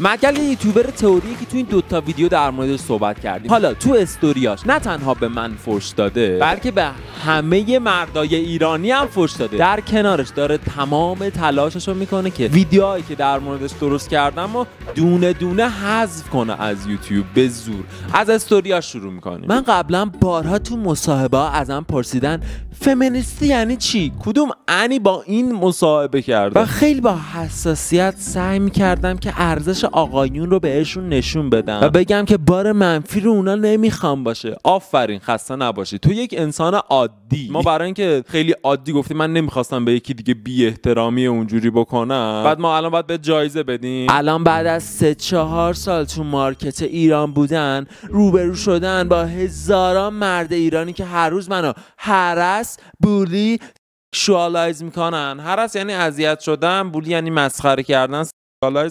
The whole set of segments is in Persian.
مگل یوتیوبر تئوری که تو این دوتا ویدیو در موردش صحبت کردیم حالا تو استوریاش نه تنها به من فرش داده بلکه به همه مردای ایرانی هم فرش داده در کنارش داره تمام تلاشش رو میکنه که ویدیوهایی که در موردش درست کردم و دونه دونه حذف کنه از یوتیوب به زور از استوریاش شروع میکنه من قبلا بارها تو مصاحبه ها ازم پرسیدن فمینیستی یعنی چی کدوم انی با این مصاحبه کرد و خیلی با حساسیت سعی میکردم که ارزش آقایون رو بهشون نشون بدم و بگم که بار منفی رو اونا نمیخوام باشه آفرین خسته نباشی تو یک انسان عادی ما برای اینکه خیلی عادی گفتیم من نمیخواستم به یکی دیگه بی احترامی اونجوری بکنم بعد ما الان باید به جایزه بدیم الان بعد از سه چهار سال تو مارکت ایران بودن روبرو شدن با هزاران مرد ایرانی که هر روز منو هرس بولی شوالایز میکنن هرس یعنی اذیت شدن بولی یعنی مسخره کردن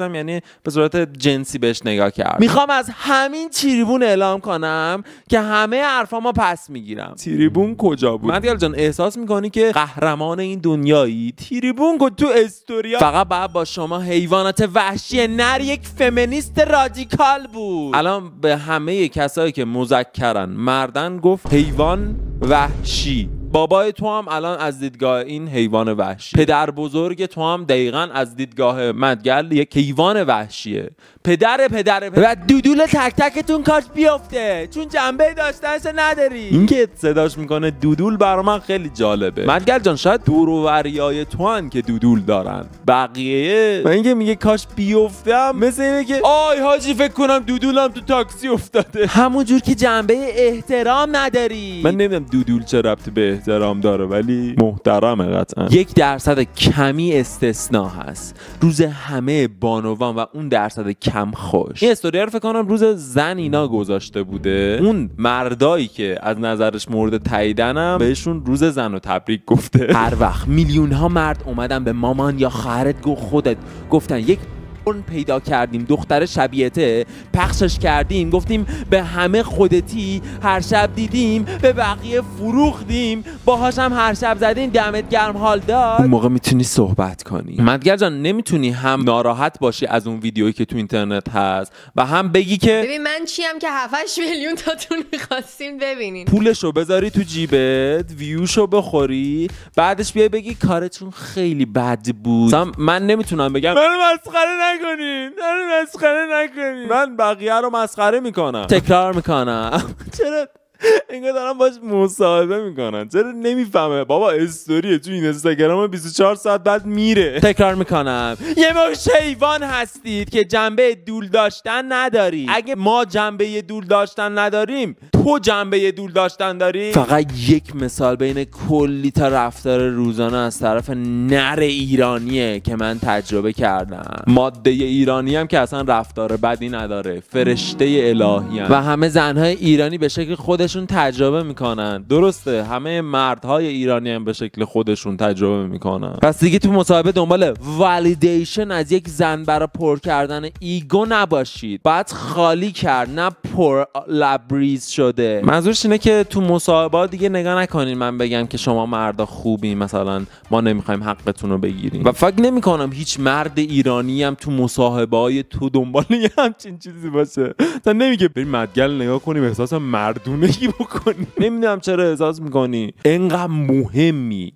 هم یعنی به صورت جنسی بهش نگاه کرد میخوام از همین تریبون اعلام کنم که همه ما پس میگیرم تریبون کجا بود مدیال جان احساس میکنی که قهرمان این دنیایی تریبون کو تو استوریا فقط بعد با شما حیوانات وحشی نر یک فمینیست رادیکال بود الان به همه کسایی که مذکرن مردن گفت حیوان وحشی بابای تو هم الان از دیدگاه این حیوان وحشی پدر بزرگ تو هم دقیقا از دیدگاه مدگل یک حیوان وحشیه پدر پدر پدر و دودول تک تکتون کاش بیفته چون جنبه داشتنش نداری که صداش میکنه دودول برا من خیلی جالبه مدگل جان شاید دور و تو که دودول دارن بقیه من اینکه میگه کاش بیفتم مثل اینه که آی حاجی فکر کنم دودولم تو تاکسی افتاده همونجور که جنبه احترام نداری من نمیدونم دودول چه به احترام داره ولی محترمه قطعا یک درصد کمی استثنا هست روز همه بانوان و اون درصد کم خوش این استوری رو فکر کنم روز زن اینا گذاشته بوده اون مردایی که از نظرش مورد تاییدنم بهشون روز زن و تبریک گفته هر وقت میلیون ها مرد اومدن به مامان یا خواهرت گو خودت گفتن یک پیدا کردیم دختر شبیهته پخشش کردیم گفتیم به همه خودتی هر شب دیدیم به بقیه فروختیم باهاشم هم هر شب زدیم دمت گرم حال داد اون موقع میتونی صحبت کنی مدگر جان نمیتونی هم ناراحت باشی از اون ویدیویی که تو اینترنت هست و هم بگی که ببین من چیم که 7 میلیون تاتون میخواستین ببینین پولشو بذاری تو جیبت ویوشو بخوری بعدش بیای بگی کارتون خیلی بد بود من نمیتونم بگم من مسخره نکنین مسخره نکنین من بقیه رو مسخره میکنم تکرار میکنم چرا اینقدر دارم باش مصاحبه میکنن چرا نمیفهمه بابا استوریه تو این اینستاگرام 24 ساعت بعد میره تکرار میکنم یه موقع شیوان هستید که جنبه دول داشتن نداری اگه ما جنبه دول داشتن نداریم تو جنبه دول داشتن داری فقط یک مثال بین کلی تا رفتار روزانه از طرف نر ایرانیه که من تجربه کردم ماده ایرانی هم که اصلا رفتار بدی نداره فرشته الهی و همه زنهای ایرانی به شکل خود خودشون تجربه میکنن درسته همه مردهای ایرانی هم به شکل خودشون تجربه میکنن پس دیگه تو مصاحبه دنبال والیدیشن از یک زن برای پر کردن ایگو نباشید بعد خالی کرد نه پر لبریز شده منظورش اینه که تو مصاحبه دیگه نگاه نکنین من بگم که شما مردا خوبی مثلا ما نمیخوایم حقتون رو بگیریم و فکر نمیکنم هیچ مرد ایرانی هم تو مصاحبه های تو دنبال همچین چیزی باشه تا نمیگه بریم مدگل نگاه کنیم احساس مردونه زندگی بکنی نمیدونم چرا احساس میکنی انقدر مهمی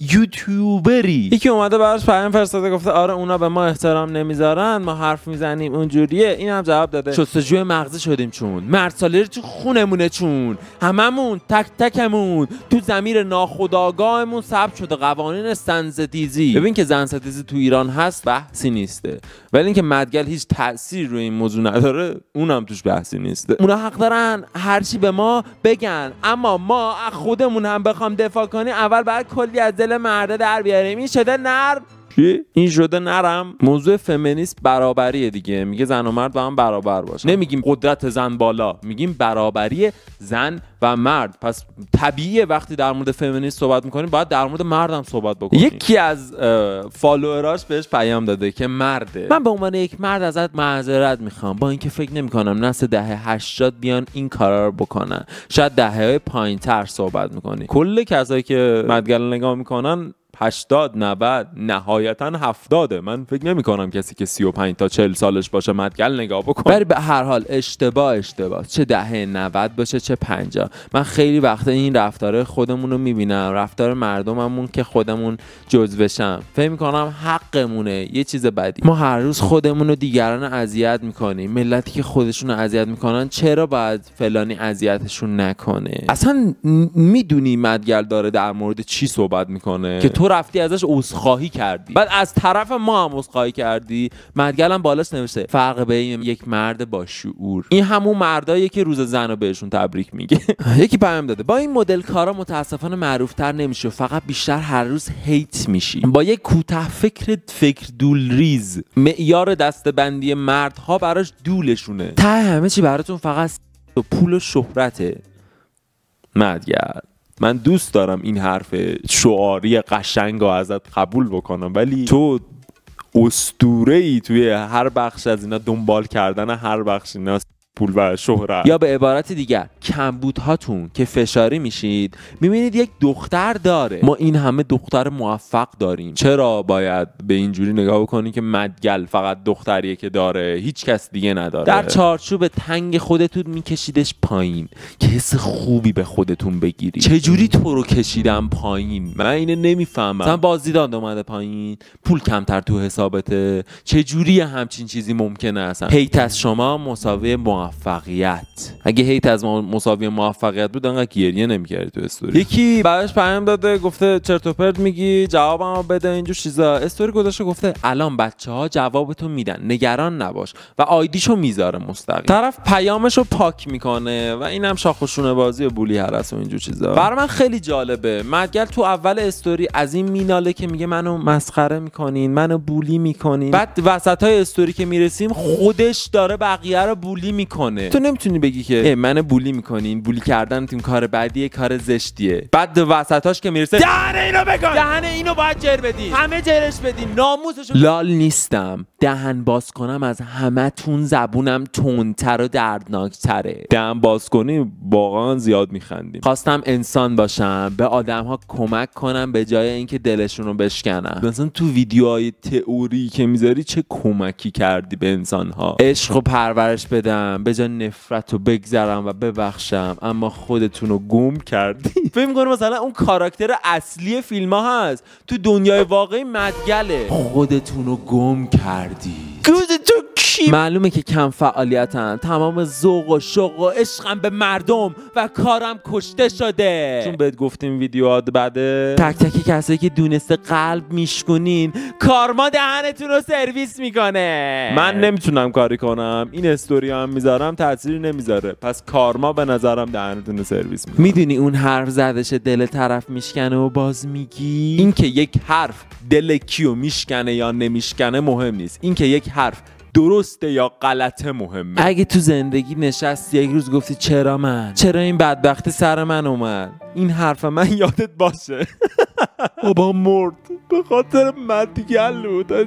یوتیوبری یکی اومده براش پیام فرستاده گفته آره اونا به ما احترام نمیذارن ما حرف میزنیم اونجوریه این هم جواب داده شستجوی مغزی شدیم چون مرد تو خونمونه چون هممون تک تکمون تو زمیر ناخداگاهمون ثبت شده قوانین سنزدیزی ببین که زن تو ایران هست بحثی نیسته ولی اینکه مدگل هیچ تاثیر روی این موضوع نداره اونم توش بحثی نیسته اونا حق دارن هرچی به ما بگن اما ما خودمون هم بخوام دفاع کنیم اول بعد کلی از دل مرده در بیاره این شده نرم این شده نرم موضوع فمینیست برابریه دیگه میگه زن و مرد با هم برابر باشه نمیگیم قدرت زن بالا میگیم برابری زن و مرد پس طبیعیه وقتی در مورد فمینیست صحبت میکنیم باید در مورد مردم صحبت بکنیم یکی از فالووراش بهش پیام داده که مرده من به عنوان یک مرد ازت معذرت میخوام با اینکه فکر نمیکنم نسل دهه 80 بیان این کارا رو بکنن شاید دهه های پایین تر صحبت میکنی کل کسایی که مدگل نگاه میکنن 80 90 نهایتا 70 من فکر نمی کنم کسی که 35 تا 40 سالش باشه مدگل نگاه بکنه ولی به هر حال اشتباه اشتباه چه دهه 90 باشه چه 50 من خیلی وقتا این رفتار خودمون رو میبینم رفتار مردممون که خودمون بشم فکر میکنم حقمونه یه چیز بدی ما هر روز خودمون رو دیگران اذیت میکنیم ملتی که خودشون اذیت میکنن چرا باید فلانی اذیتشون نکنه اصلا میدونی مدگل داره در مورد چی صحبت میکنه که رفتی ازش عذرخواهی کردی بعد از طرف ما هم عذرخواهی کردی مدگل هم بالاش نوشته فرق بین یک مرد با شعور این همون مردایی که روز زن رو بهشون تبریک میگه یکی پیام داده با این مدل کارا متاسفانه معروفتر نمیشه فقط بیشتر هر روز هیت میشی با یک کوتاه فکر فکر دول ریز معیار دستبندی مردها براش دولشونه تا همه چی براتون فقط پول و شهرته من دوست دارم این حرف شعاری قشنگ رو ازت قبول بکنم ولی تو استوره ای توی هر بخش از اینا دنبال کردن هر بخش ایناست پول و شهرت یا به عبارت دیگر هاتون که فشاری میشید میبینید یک دختر داره ما این همه دختر موفق داریم چرا باید به اینجوری نگاه بکنید که مدگل فقط دختریه که داره هیچ کس دیگه نداره در چارچوب تنگ خودتون میکشیدش پایین که حس خوبی به خودتون بگیرید چجوری تو رو کشیدم پایین من اینه نمیفهمم مثلا بازیدان اومده پایین پول کمتر تو حسابته چجوری همچین چیزی ممکنه اصلا پیت از شما مساوی موفق موفقیت اگه هیت از مساوی موفقیت بود انقدر گریه نمیکردی تو استوری یکی براش پیام داده گفته چرت و پرت میگی جوابمو بده اینجور چیزا استوری گذاشته گفته الان بچه ها جوابتو میدن نگران نباش و آیدیشو میذاره مستقیم طرف پیامشو پاک میکنه و اینم شاخشونه بازی و بولی هرس و اینجور چیزا برای من خیلی جالبه مدگل تو اول استوری از این میناله که میگه منو مسخره میکنین منو بولی میکنین بعد وسط استوری که میرسیم خودش داره بقیه رو بولی میکنه تو نمیتونی بگی که من بولی میکنین بولی کردن تیم کار بعدیه کار زشتیه بعد وسطاش که میرسه دهن اینو بگن دهن اینو باید جر بدین همه جرش بدین ناموسش لال نیستم دهن باز کنم از همه تون زبونم تندتر و دردناکتره دهن باز کنی واقعا زیاد میخندیم خواستم انسان باشم به آدم ها کمک کنم به جای اینکه دلشون رو بشکنم مثلا تو ویدیوهای تئوری که میذاری چه کمکی کردی به انسان ها عشق و پرورش بدم به جای نفرت رو بگذرم و ببخشم اما خودتون رو گم کردی فکر میکنم مثلا اون کاراکتر اصلی فیلم ها هست تو دنیای واقعی مدگله خودتون رو گم کرد Perdiz. معلومه که کم فعالیتن تمام ذوق و شوق و عشقم به مردم و کارم کشته شده چون بهت گفتیم ویدیو بده تک تک کسایی که دونسته قلب میشکنین کارما دهنتون رو سرویس میکنه من نمیتونم کاری کنم این استوری هم میذارم تاثیر نمیذاره پس کارما به نظرم دهنتون سرویس میکنه میدونی اون حرف زدش دل طرف میشکنه و باز میگی اینکه یک حرف دل کیو میشکنه یا نمیشکنه مهم نیست اینکه یک حرف درسته یا غلطه مهمه اگه تو زندگی نشستی یک روز گفتی چرا من چرا این بدبختی سر من اومد این حرف من یادت باشه بابا مرد به خاطر مدگل بود این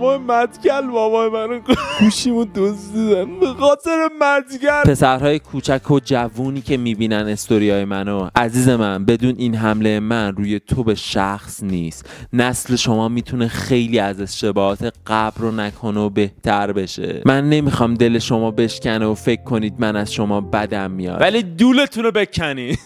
ما مدگل بابای منو گوشیمو دزدیدن به خاطر مدگل پسرهای کوچک و جوونی که میبینن استوریای منو عزیز من بدون این حمله من روی تو به شخص نیست نسل شما میتونه خیلی از اشتباهات قبل رو نکنه و بهتر بشه من نمیخوام دل شما بشکنه و فکر کنید من از شما بدم میاد ولی دولتون رو بکنی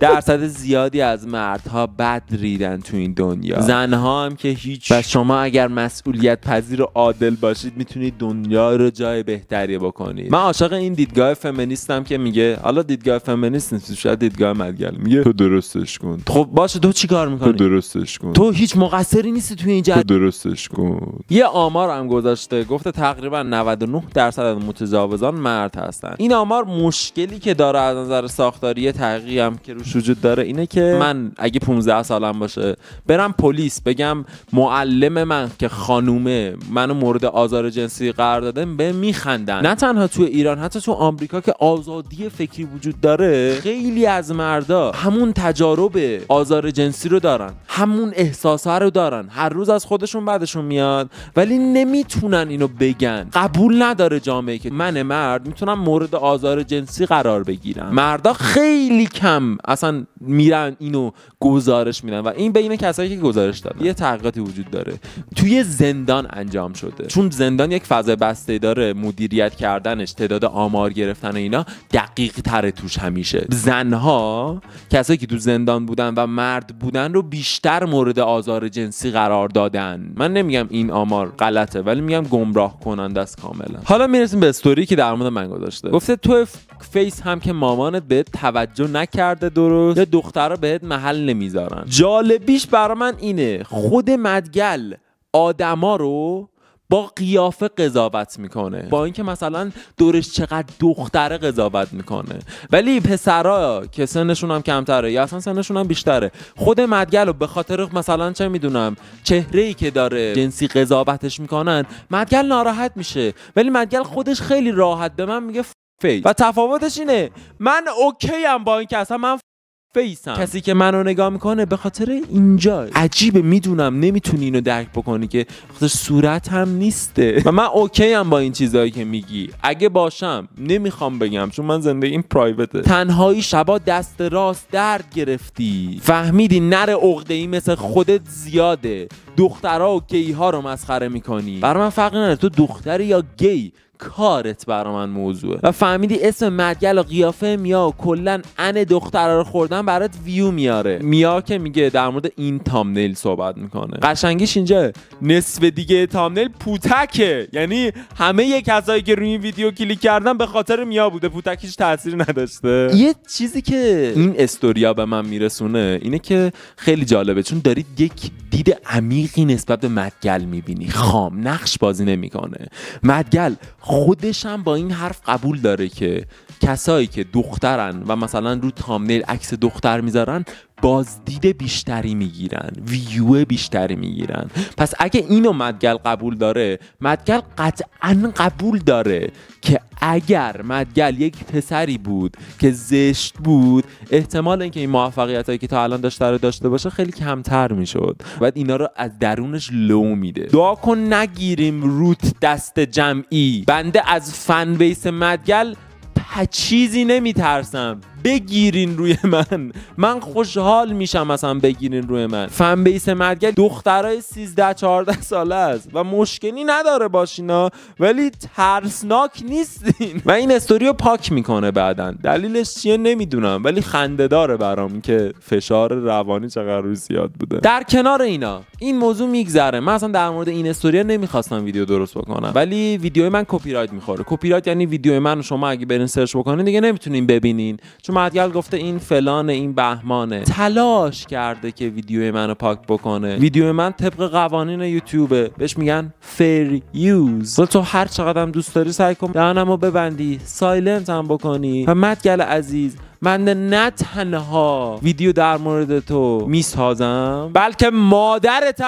درصد زیادی از مردها بد ریدن تو این دنیا زنها هم که هیچ و شما اگر مسئولیت پذیر و عادل باشید میتونید دنیا رو جای بهتری بکنید من عاشق این دیدگاه فمینیستم که میگه حالا دیدگاه فمینیست نیست شاید دیدگاه مدگل میگه تو درستش کن خب باشه تو چیکار میکنی تو درستش کن تو هیچ مقصری نیستی این اینجا تو درستش کن یه آمار هم گذاشته گفته تقریبا 99 درصد متجاوزان مرد هستن این آمار مشکلی که داره از نظر ساختاری تحقیق که روش وجود داره اینه که من اگه 15 سالم باشه برم پلیس بگم معلم من که خانومه منو مورد آزار جنسی قرار داده به میخندن نه تنها تو ایران حتی تو آمریکا که آزادی فکری وجود داره خیلی از مردا همون تجارب آزار جنسی رو دارن همون احساس رو دارن هر روز از خودشون بعدشون میاد ولی نمیتونن اینو بگن قبول نداره جامعه که من مرد میتونم مورد آزار جنسی قرار بگیرم مردا خیلی کم اصلا میرن اینو گزارش میدن و این بین کسایی که گزارش دادن یه تحقیقاتی وجود داره توی زندان انجام شده چون زندان یک فضای بسته داره مدیریت کردنش تعداد آمار گرفتن اینا دقیق تره توش همیشه زنها کسایی که تو زندان بودن و مرد بودن رو بیشتر مورد آزار جنسی قرار دادن من نمیگم این آمار غلطه ولی میگم گمراه کننده است کاملا حالا میرسیم به استوری که در مورد من گذاشته گفته تو فیس هم که مامانت به توجه نکرده درست دخترها بهت محل نمیذارن جالبیش برا من اینه خود مدگل آدما رو با قیافه قضاوت میکنه با اینکه مثلا دورش چقدر دختره قضاوت میکنه ولی پسرا که سنشون هم کمتره یا اصلا سنشون هم بیشتره خود مدگل رو به خاطر مثلا چه میدونم چهره ای که داره جنسی قضاوتش میکنن مدگل ناراحت میشه ولی مدگل خودش خیلی راحت به من میگه فیل و تفاوتش اینه من اوکی ام با اینکه اصلا من فیسم کسی که منو نگاه میکنه به خاطر اینجا عجیبه میدونم نمیتونی اینو درک بکنی که خاطر صورت هم نیسته و من اوکی هم با این چیزایی که میگی اگه باشم نمیخوام بگم چون من این پرایوته تنهایی شبا دست راست درد گرفتی فهمیدی نر عقده ای مثل خودت زیاده دخترها و گی ها رو مسخره میکنی برای من فرقی نداره تو دختری یا گی کارت برا من موضوعه و فهمیدی اسم مدگل و قیافه میا و کلا ان دخترا رو خوردن برات ویو میاره میا که میگه در مورد این تامنیل صحبت میکنه قشنگیش اینجا نصف دیگه تامنیل پوتکه یعنی همه کسایی که روی این ویدیو کلیک کردن به خاطر میا بوده پوتکیش تاثیر نداشته یه چیزی که این استوریا به من میرسونه اینه که خیلی جالبه چون دارید یک دید عمیقی نسبت به مدگل میبینی خام نقش بازی نمیکنه مدگل خودش هم با این حرف قبول داره که کسایی که دخترن و مثلا رو تامنیل عکس دختر میذارن بازدید بیشتری میگیرن ویو بیشتری میگیرن پس اگه اینو مدگل قبول داره مدگل قطعا قبول داره که اگر مدگل یک پسری بود که زشت بود احتمال اینکه این موفقیت هایی که تا الان داشته رو داشته باشه خیلی کمتر میشد و اینا رو از درونش لو میده دعا کن نگیریم روت دست جمعی بنده از فن مدگل چیزی نمیترسم بگیرین روی من من خوشحال میشم اصلا بگیرین روی من فن بیس مرگل دخترای 13 14 ساله است و مشکلی نداره باشینا ولی ترسناک نیستین و این رو پاک میکنه بعدن دلیلش چیه نمیدونم ولی خنده داره برام که فشار روانی چقدر روی زیاد بوده در کنار اینا این موضوع میگذره من اصلا در مورد این استوری نمیخواستم ویدیو درست بکنم ولی ویدیو من کپی رایت میخوره کپی رایت یعنی ویدیو من شما اگه برین سرچ بکنین دیگه نمیتونین ببینین چون مدگل گفته این فلان این بهمانه تلاش کرده که ویدیو منو پاک بکنه ویدیو من طبق قوانین یوتیوبه بهش میگن فیر یوز تو هر چقدر دوست داری سعی کن ببندی سایلنت هم بکنی و مدگل عزیز من نه تنها ویدیو در مورد تو میسازم بلکه مادرتم